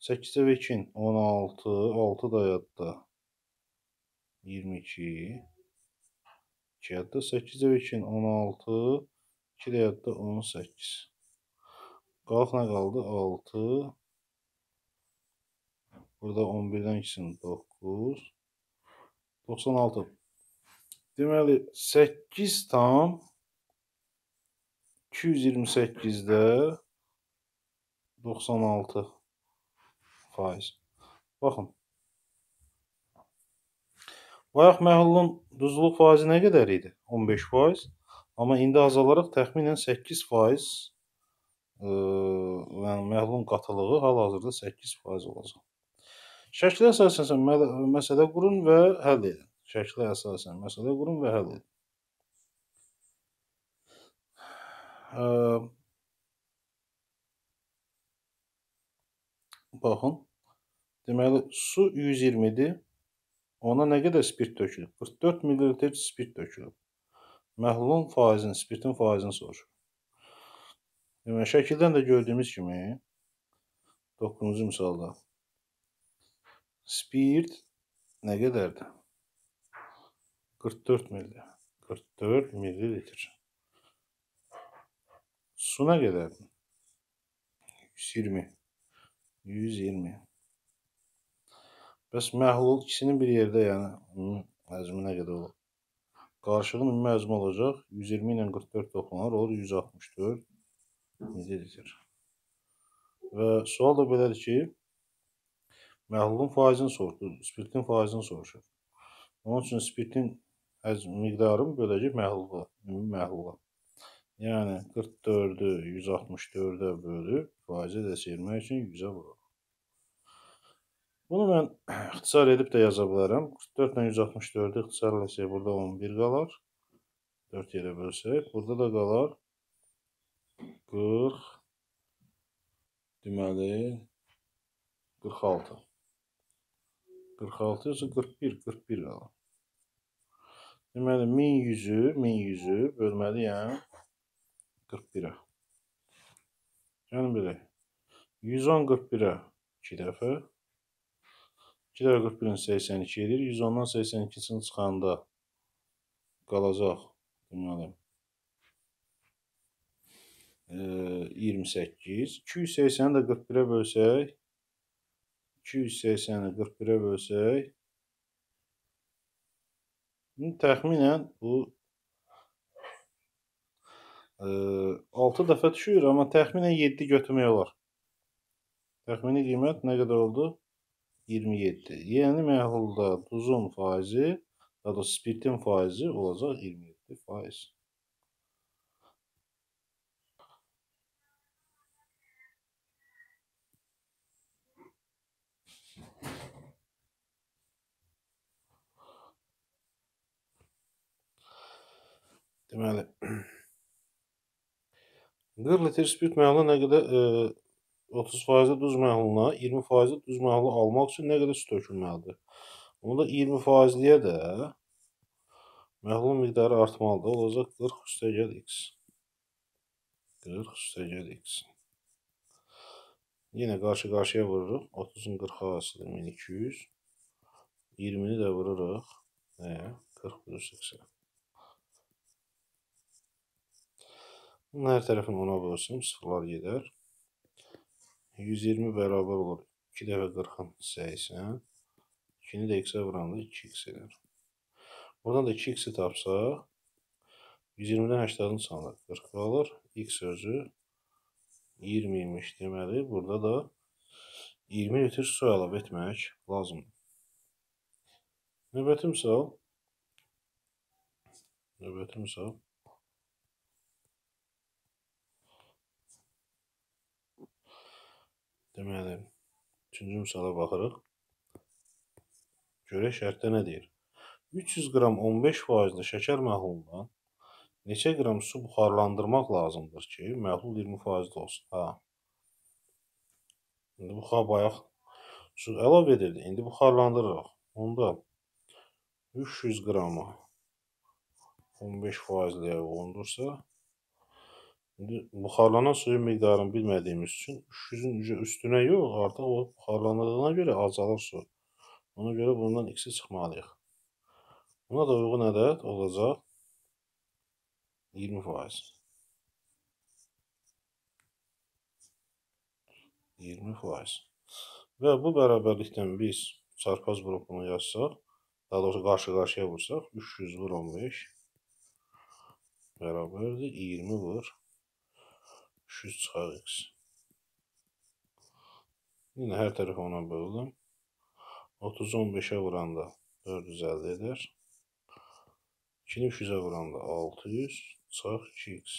64. 8 və 2, 16, 6 da yadda. 22. 2 yadda, 8 və 2, 16, 2 də yadda, 18. Qalx nə qaldı? 6. Burada 11-dən 2-sin 9. 96. Deməli, 8 tam 228-də 96 faiz. Baxın. Bayaq məhlulun duzluq faizi nə qədər idi? 15 faiz. Amma indi azalaraq təxminən 8 faiz e, yəni məhlulun qatılığı hal-hazırda 8 faiz olacaq. Şəklə əsasən məsələ qurun və həll edin. Şəklə əsasən məsələ qurun və həll edin. E, baxın. Deməli, su 120-dir. Ona nə qədər spirt dökülüb? 44 ml spirt dökülüb. Məhlulun faizini, spirtin faizini soruşur. Deməli, şəkildən də gördüyümüz kimi 9-cu misalda spirt nə qədərdir? 44 ml. 44 ml. Su nə qədərdir? 120 120. Bəs məhlul ikisini bir yerdə, yəni onun həcminə qədər olur. Qarışığın ümumi həcmi olacaq. 120 ilə 44 toplanır, olur 164 mililitr. Və sual da belədir ki, məhlulun faizini soruşur, spirtin faizini soruşur. Onun üçün spirtin həcm miqdarını böləcək məhlula, ümumi məhlula. Yəni 44-ü 164-ə bölüb faizə də çevirmək üçün 100-ə vurur. Bunu mən (clears throat) ixtisar edib də yaza bilərəm. 44 ilə 164-ü ixtisar eləsək, burada 11 qalar. 4 yerə bölsək. Burada da qalar 40, deməli 46. 46 yoxsa 41, 41 qalar. Deməli 1100-ü, 1100-ü bölməliyəm 41-ə. Gəlin bilək. 110 41-ə 2 dəfə. 2 dəyə 41-in 82 edir. 110-dan 82-sini çıxanda qalacaq deməli. E, 28. 280-i də 41-ə bölsək, 280-i 41-ə bölsək, təxminən bu e, 6 dəfə düşür, amma təxminən 7 götürmək olar. Təxmini qiymət nə qədər oldu? 27. Yəni məhlulda duzun faizi, daha da spirtin faizi olacaq 27 faiz. Deməli, qırla (clears throat) terspirt məlumatı nə qədər ə, e, 30% duz məhluluna 20% duz məhlulu almaq üçün nə qədər su tökülməlidir? Onda 20%-liyə də məhlul miqdarı artmalıdır. Olacaq 40 üstəgəl x. 40 üstəgəl x. Yenə qarşı-qarşıya vururuq. 30-un 40-a asılır 1200. 20-ni də vururuq. Nəyə? Hə, 40 plus 80. Bunun hər tərəfini ona bölsəm, sıfırlar gedər. 120 bərabər olur. 2 dəfə 40-ın 80. 2-ni də x-ə vuranda 2x edir. Buradan da 2x-i tapsaq, 120-dən 80-ın sanılır. 40 qalır. x özü 20 imiş deməli. Burada da 20 litr su əlavə etmək lazımdır. Növbəti misal. Növbəti misal. Deməli, üçüncü misala baxırıq. Görə şərtdə nə deyir? 300 qram 15 faizli şəkər məhlulundan neçə qram su buxarlandırmaq lazımdır ki, məhlul 20 faizli olsun? Ha. İndi buxar bayaq su əlavə edildi. İndi buxarlandırırıq. Onda 300 qramı 15 faizliyə vurundursa İndi buxarlanan suyun miqdarını bilmədiyimiz üçün 300-ün üstünə yox, artıq o buxarlandığına görə azalır su. Ona görə bundan x-i çıxmalıyıq. Buna da uyğun ədəd olacaq 20%. 20%. Və bu bərabərlikdən biz çarpaz qrupunu yazsaq, daha doğrusu qarşı-qarşıya vursaq, 300 vur 15 bərabərdir 20 vur 0,5. 300 çıxarx. Yenə hər tərəfi ona böldüm. 30 15-ə vuranda 450 edir. 2-ni 300-ə vuranda 600 çıxarx 2x.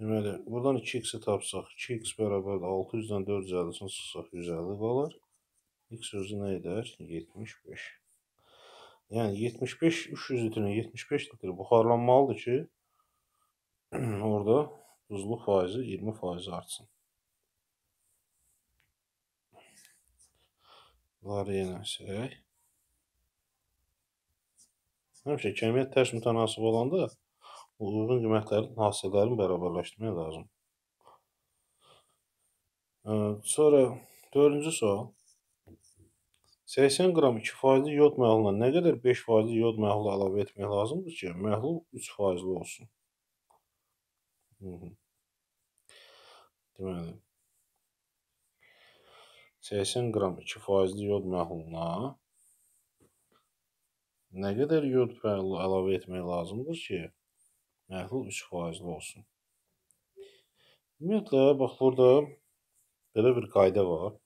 Deməli, buradan 2x-i tapsaq, 2x bərabər 600-dən 450-sini çıxsaq 150 qalır. x özü nə edər? 75. Yəni 75 300 litrin 75 litr buxarlanmalıdır ki, (clears throat) orada duzlu faizi 20 faiz artsın. Bunları yenə silək. Həmişə kəmiyyət tərs mütənasib olanda uyğun qiymətlərin hasilələrini bərabərləşdirmək lazım. Sonra dördüncü sual. 80 qram 2 faizli yod məhluluna nə qədər 5 faizli yod məhlulu əlavə etmək lazımdır ki, məhlul 3 faizli olsun? Hı -hı. Deməli 80 qram 2 faizli yod məhluluna nə qədər yod əlavə etmək lazımdır ki, məhlul 3 faizli olsun? Ümumiyyətlə, bax, burada belə bir qayda var.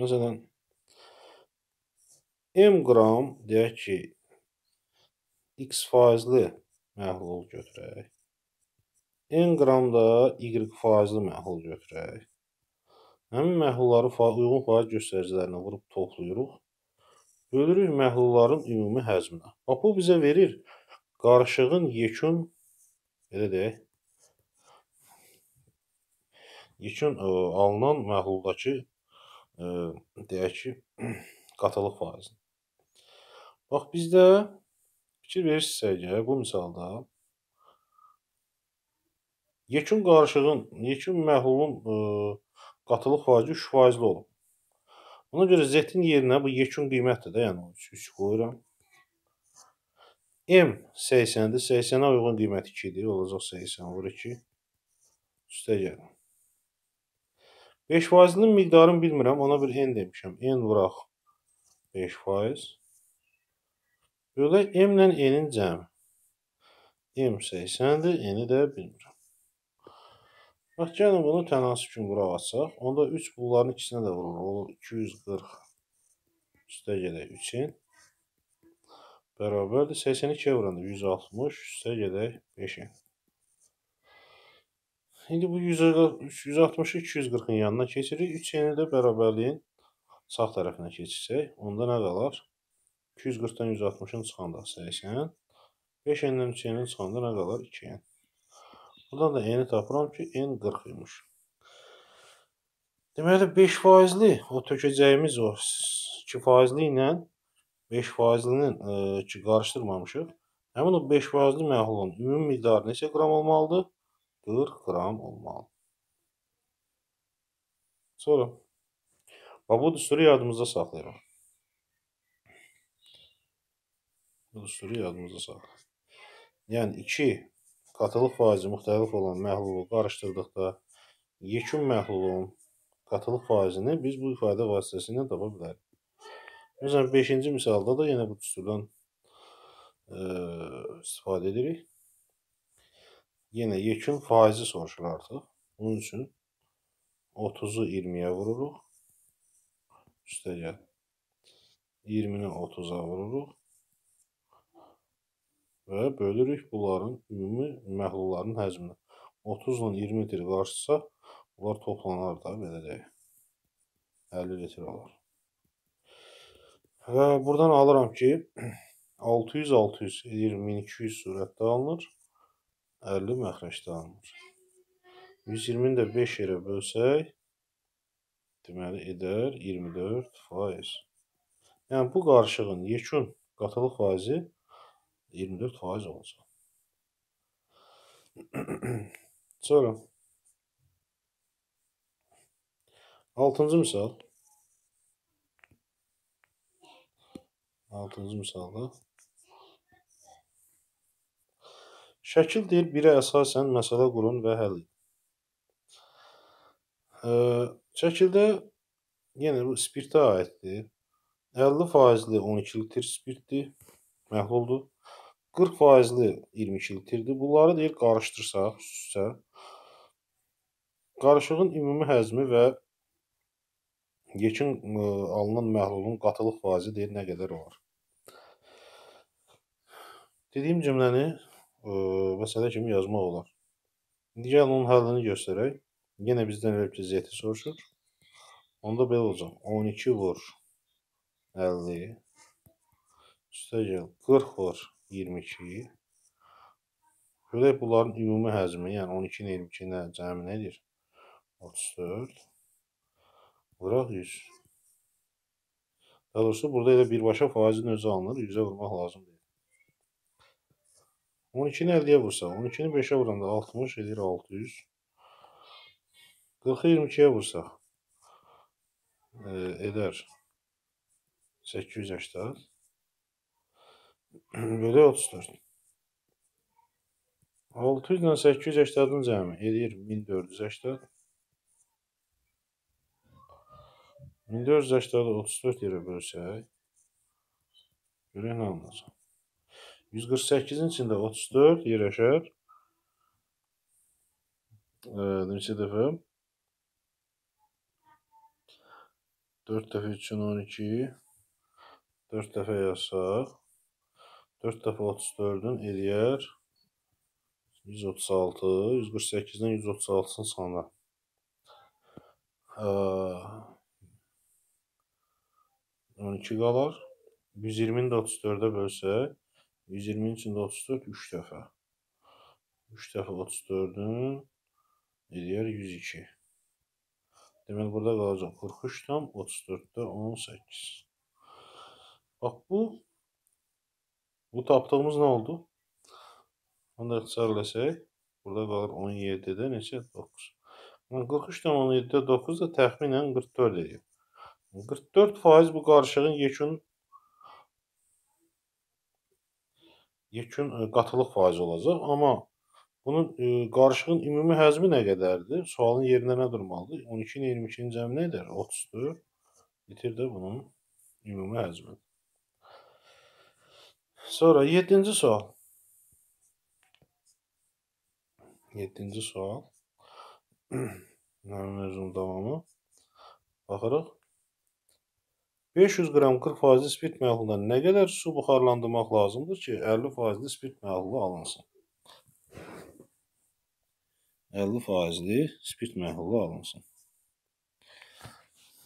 Məsələn, M qram deyək ki, x faizli məhlul götürək. N qramda Y faizli məhlul götürək. Həmin məhlulları uyğun faiz göstəricilərinə vurub toplayırıq. Bölürük məhlulların ümumi həcminə. Bax, bu bizə verir qarışığın yekun, elə deyək, yekun ə, e, alınan məhluldakı, ə, e, deyək ki, qatılıq (clears throat) faizini. Bax, bizdə fikir verirsinizsə, bu misalda Yekun qarışığın, yekun məhlulun ə, e, qatılıq faizi 3%-li olub. Ona görə Z-in yerinə bu yekun qiymətdir də, yəni 3 qoyuram. M 80-dir, 80-ə uyğun qiymət 2-dir, olacaq 80 vur 2. Üstə gəlin. 5%-nin miqdarını bilmirəm, ona bir N demişəm. N vuraq 5%. Burada M ilə N-in cəmi. M 80-dir, N-i də bilmirəm. Bax, gəlin bunu tənasib kimi quraq açıq. Onda 3 bunların ikisinə də vurur. Olur 240 üstə gedək 3-in. Bərabərdir 82 vuranda 160 üstə gedək 5-in. İndi bu 160-ı 240-ın yanına keçirik. 3-ni də bərabərliyin sağ tərəfinə keçirsək, onda nə qalar? 240-dan 160-ın çıxanda 80, 5-nin 3-nin çıxanda nə qalar? 2-nin. Buradan da n-i tapıram ki, n 40 imiş. Deməli, 5 faizli o tökəcəyimiz o 2 faizli ilə 5 faizlinin e, ki, qarışdırmamışıq. Həmin o 5 faizli məhlulun ümumi miqdarı neçə qram olmalıdır? 40 qram olmalı. Sonra, bax, bu düsturu yadımızda saxlayırıq. Bu düsturu yadımızda saxlayırıq. Yəni, 2 Qatılıq faizi müxtəlif olan məhlulu qarışdırdıqda yekun məhlulun qatılıq faizini biz bu ifadə vasitəsilə tapa bilərik. Məsələn, 5-ci misalda da yenə bu düsturdan ə, e, istifadə edirik. Yenə yekun faizi soruşur artıq. Bunun üçün 30-u 20-yə vururuq. Üstəgəl 20-ni 30-a vururuq və bölürük bunların ümumi məhlulların həcminə. 30 ilə 20 litre qarşısa, bunlar toplanar da, belə deyək. 50 litre olar. Və buradan alıram ki, 600-600 edir 1200 sürətdə alınır, 50 məxrəcdə alınır. 120-ni də 5 yerə bölsək, deməli edər 24 faiz. Yəni, bu qarışığın yekun qatılıq faizi 24 24 faiz olacaq. (clears throat) Sonra 6-cı misal 6-cı misalda Şəkil deyil, birə əsasən məsələ qurun və həll. E, şəkildə yenə bu spirtə aiddir. 50 faizli 12 litr spirtdir, məhluldur. 40 faizli 22 litrdir. Bunları deyil qarışdırsaq üst-üstə qarışığın ümumi həzmi və yekin ə, alınan məhlulun qatılıq faizi deyil nə qədər olar. Dediyim cümləni ə, məsələ kimi yazmaq olar. İndi gəlin onun həllini göstərək. Yenə bizdən verib ki, zeti soruşur. Onda belə olacaq. 12 vur 50 üstə gəl 40 vur 22. Görək bunların ümumi həzmi, yəni 12 ilə 22 ilə cəmi nedir? 34. Vuraq 100. Daha doğrusu burada elə birbaşa faizin özü alınır, 100-ə vurmaq lazım deyil. 12-ni 50-yə vursam, 12-ni 5-ə vuranda 60 edir 600. 40-ı 22-yə vursaq e, edər 880. Belə 34. 600 ilə 880-ın cəmi edir 1480. 1480-i 34 yerə bölsək, görək nə alınacaq. 148-in içində 34 yerləşər. E, neçə dəfə? 4 dəfə üçün 12. 4 dəfə yazsaq. 4 dəfə 34-ün eləyər 136, 148-dən 136-sını sana. Ə, 12 qalar. 120-ni də 34-də bölsək, 120-nin içində 34 3 dəfə. 3 dəfə 34-ün eləyər 102. Deməli burada qalacaq 43 tam 34-də 18. Bax bu Bu tapdığımız nə oldu? Onu da ixtisarləsək, burada qalır 17-də neçə? 9. 43,7-də 9 da təxminən 44 edir. 44 faiz bu qarışığın yekun yekun e, qatılıq faizi olacaq. Amma Bunun e, qarışığın ümumi həcmi nə qədərdir? Sualın yerində nə durmalıdır? 12 ilə 22-nin cəmi nə edər? 30-dur. Bitir də bunun ümumi həcmi. Sonra 7-ci sual. 7-ci sual. Mövzunun davamı. Baxırıq. 500 qram 40% spirt məhlulundan nə qədər su buxarlandırmaq lazımdır ki, 50%-li spirt məhlulu alınsın? 50%-li spirt məhlulu alınsın.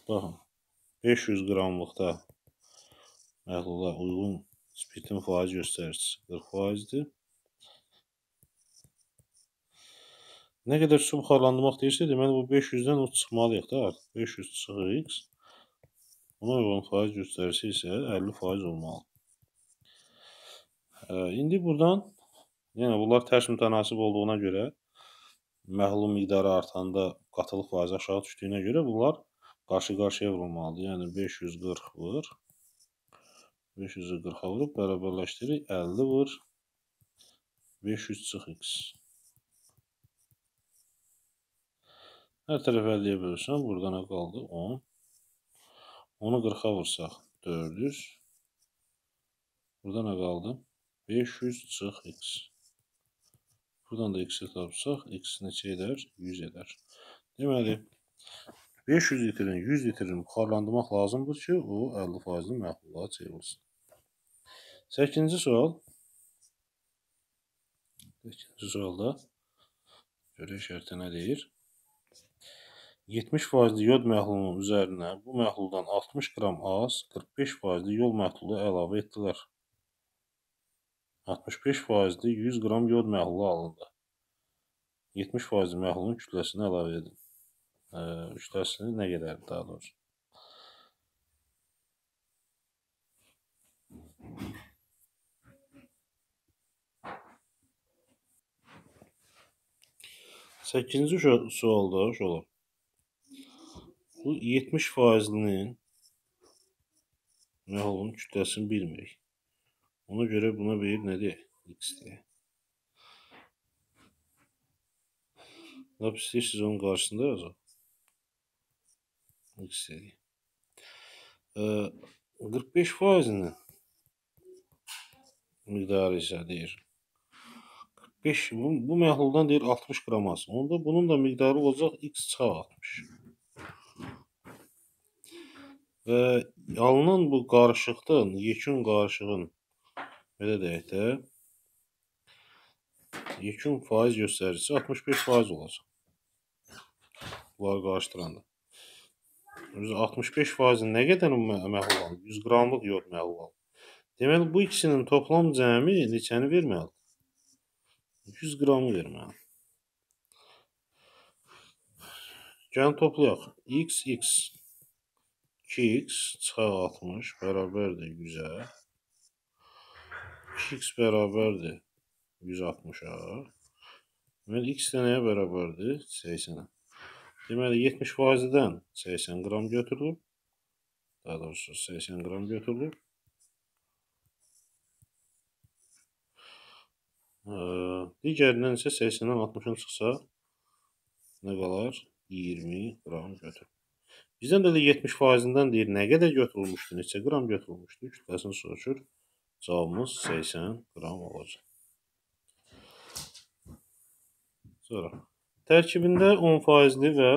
Baxın, 500 qramlıqda məhlula uyğun Speedin faiz göstəricisi 40 faizdir. Nə qədər subxarlandırmaq deyirsə, deməli bu 500-dən o çıxmalıyıq da artıq. 500 çıxır x. Buna uyğun faiz göstərisi isə 50% olmalı. E, indi buradan, yəni bunlar tərs mütənasib olduğuna görə, məhlum miqdarı artanda qatılıq faizi aşağı düşdüyünə görə bunlar qarşı-qarşıya vurulmalıdır. Yəni 540 vur. 546 bərabərləşdirik. 50 vur. 500 çıx x. Hər tərəf 50-yə bölürsən, burada nə qaldı? 10. Onu 40-a vursaq 400. Burada nə qaldı? 500 çıx x. Buradan da x-i tapsaq, x neçə edər? 100 edər. Deməli, 500 litrin, 100 litrin buxarlandırmaq lazımdır ki, o 50 faizli məxluqa çevrilsin. Səkkizinci sual. Səkkizinci sualda görək şərti nə deyir? 70% yod məhlulunun üzərinə bu məhluldan 60 qram az, 45% yol məhlulu əlavə etdilər. 65% 100 qram yod məhlulu alındı. 70% məhlulun kütləsini əlavə edin. Hə, Kütləsi nə qədərdir daha doğrusu? Səkkizinci sualda şolar. Bu 70 faizinin məhulun kütləsini bilmirik. Ona görə buna verir nədir? X deyə. Lap istəyirsiniz onun qarşısında yazın. X deyə. 45 faizinin miqdarı isə deyir. 5 bu, bu məhluldan deyir 60 qram az. Onda bunun da miqdarı olacaq x çıxaq 60. Və alınan bu qarışıqdan, yekun qarışığın belə deyək də yekun faiz göstəricisi 65 faiz olacaq. Bunları qarışdıranda. Biz 65 faizin nə qədər məhlul alır? 100 qramlıq yox məhlul alır. Deməli, bu ikisinin toplam cəmi neçəni verməlidir? 100 qramı ver mənə. Gəlin toplayaq. x, x. 2x çıxaq 60 bərabərdir 100-ə. 2x bərabərdir 160-a. Deməli, x də nəyə bərabərdir? 80-ə. Deməli, 70 faizdən 80 qram götürülüb. Daha doğrusu 80 qram götürülüb. digərindən isə 80-dən 60-ın çıxsa nə qalar? 20 qram götür. Bizdən də 70 faizindən deyir, nə qədər götürülmüşdü, neçə qram götürülmüşdü, kütləsini soruşur. Cavabımız 80 qram olacaq. Sonra tərkibində 10 faizli və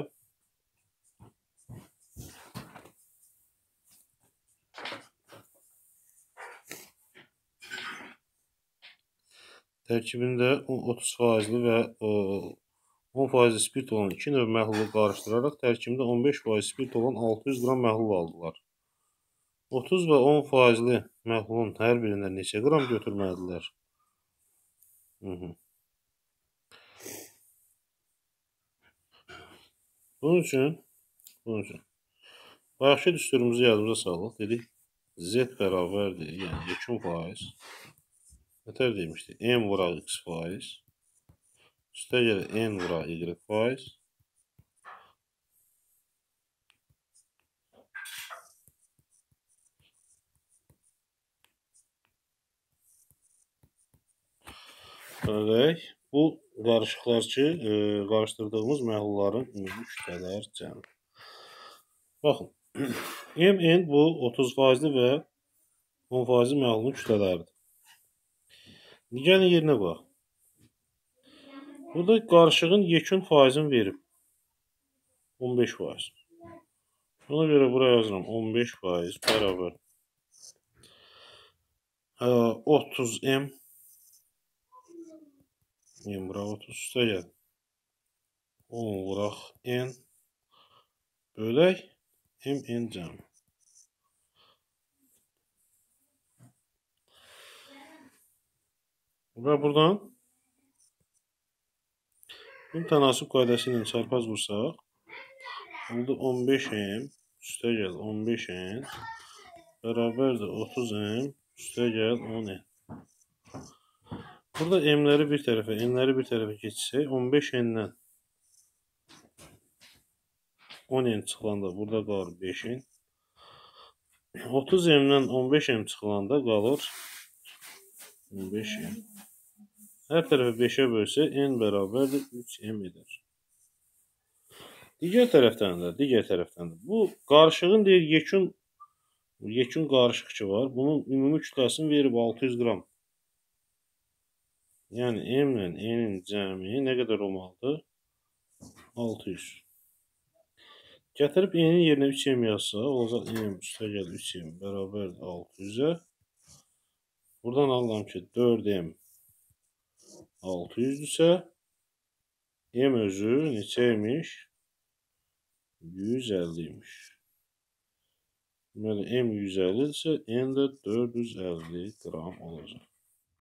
Tərkibində 30% və 10% e, spirt olan 2 növ məhlulu qarışdıraraq tərkibində 15% spirt olan 600 qram məhlul aldılar. 30 və 10%li məhlulun hər birindən neçə qram götürməlidirlər? Bunun üçün, bunun üçün bayaqki düsturumuzu yadımıza salıq. Dedik Z bərabərdir, yəni 2% Nətər demişdik? M vura x faiz. Üstə gələ n vura y faiz. Görək. Bu qarışıqlar ki, e, qarışdırdığımız məhlulların ümumi kütlələr cəmi. Baxın. (clears throat) MN bu 30 faizli və 10 faizli məhlulun kütlələridir. Nigarın yerinə bax. Burada qarışığın yekun faizini verib. 15 faiz. Buna görə bura yazıram 15 faiz bərabər 30M hə, M bura 30 üstə gəl. 10 vuraq N bölək MN cəmi. Və buradan bunun tənasib qaydası ilə çarpaz vursaq, oldu 15m üstə gəl 15n bərabərdir 30m üstə gəl 10n. Burada m-ləri bir tərəfə, n-ləri bir tərəfə keçsək, 15n-dən 10n çıxılanda burada qalır 5n. 30m-dən 15m çıxılanda qalır 15m. Hər tərəfi 5-ə bölsə n bərabərdir 3m edər. Digər tərəfdən də, digər tərəfdən də bu qarışığın deyir yekun yekun qarışıqçı var. Bunun ümumi kütləsini verib 600 qram. Yəni m ilə n-in cəmi nə qədər olmalıdır? 600. Gətirib n-in yerinə 3m yazsa, olacaq m üstəgəl 3m bərabərdir 600-ə. Buradan alıram ki, 4m 600 ise M özü neçeymiş? 150'ymiş. Deməli M 150 ise M de 450 gram olacak.